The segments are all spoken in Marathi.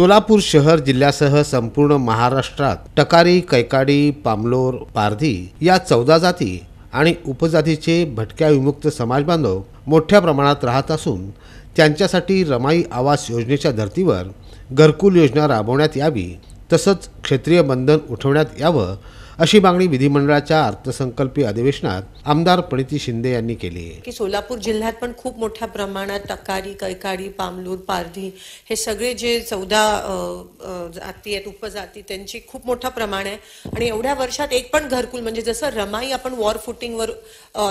सोलापूर शहर जिल्ह्यासह संपूर्ण महाराष्ट्रात टकारी कैकाडी पामलोर पारधी या चौदा जाती आणि उपजातीचे भटक्या विमुक्त समाज बांधव मोठ्या प्रमाणात राहत असून त्यांच्यासाठी रमाई आवास योजनेच्या धर्तीवर घरकुल योजना राबवण्यात यावी तसंच क्षेत्रीय बंधन उठवण्यात यावं अशी मागणी विधिमंडळाच्या अर्थसंकल्पीय अधिवेशनात आमदार प्रणिती शिंदे यांनी केली आहे की सोलापूर जिल्ह्यात पण खूप मोठ्या प्रमाणात तकारी कैकाडी पामलूर पारधी हे सगळे जे चौदा जाती आहेत उपजाती त्यांची खूप मोठा प्रमाण आहे आणि एवढ्या वर्षात एक पण घरकुल म्हणजे जसं रमाई आपण वॉर फुटिंगवर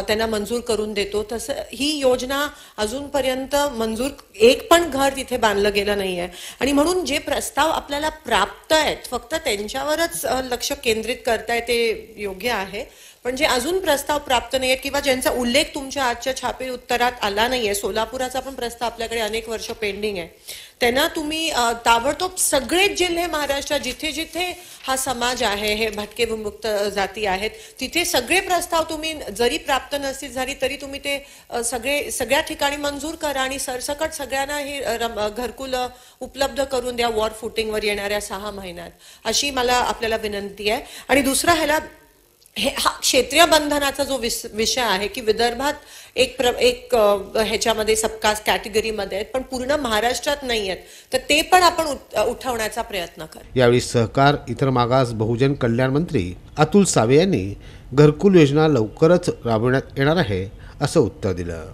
त्यांना मंजूर करून देतो तसं ही योजना अजूनपर्यंत मंजूर एक पण घर तिथे बांधलं गेलं नाही आहे आणि म्हणून जे प्रस्ताव आपल्याला प्राप्त आहेत फक्त त्यांच्यावरच लक्ष केंद्रित करताय ते योग्य आहे पण जे अजून प्रस्ताव प्राप्त नाही आहेत किंवा ज्यांचा उल्लेख तुमच्या आजच्या छापील उत्तरात आला नाहीये सोलापुराचा पण प्रस्ताव आपल्याकडे अनेक वर्ष पेंडिंग आहे त्यांना तुम्ही ताबडतोब सगळेच जिल्हे महाराष्ट्रात जिथे जिथे हा समाज आहे हे भटके विमुक्त जाती आहेत तिथे सगळे प्रस्ताव तुम्ही जरी प्राप्त नसतील झाली तरी तुम्ही ते सगळे सगळ्या ठिकाणी मंजूर करा आणि सरसकट सगळ्यांना हे घरकुल उपलब्ध करून द्या वॉर फुटिंगवर येणाऱ्या सहा महिन्यात अशी मला आपल्याला विनंती आहे आणि दुसरा ह्याला हे हा क्षेत्रीय बंधनाचा जो विस विषय आहे की विदर्भात एक प्र एक ह्याच्यामध्ये सबकास्ट कॅटेगरीमध्ये आहेत पण पूर्ण महाराष्ट्रात नाही आहेत तर ते पण आपण उठवण्याचा प्रयत्न कर यावेळी सहकार इतर मागास बहुजन कल्याण मंत्री अतुल सावे यांनी घरकुल योजना लवकरच राबवण्यात येणार आहे असं उत्तर दिलं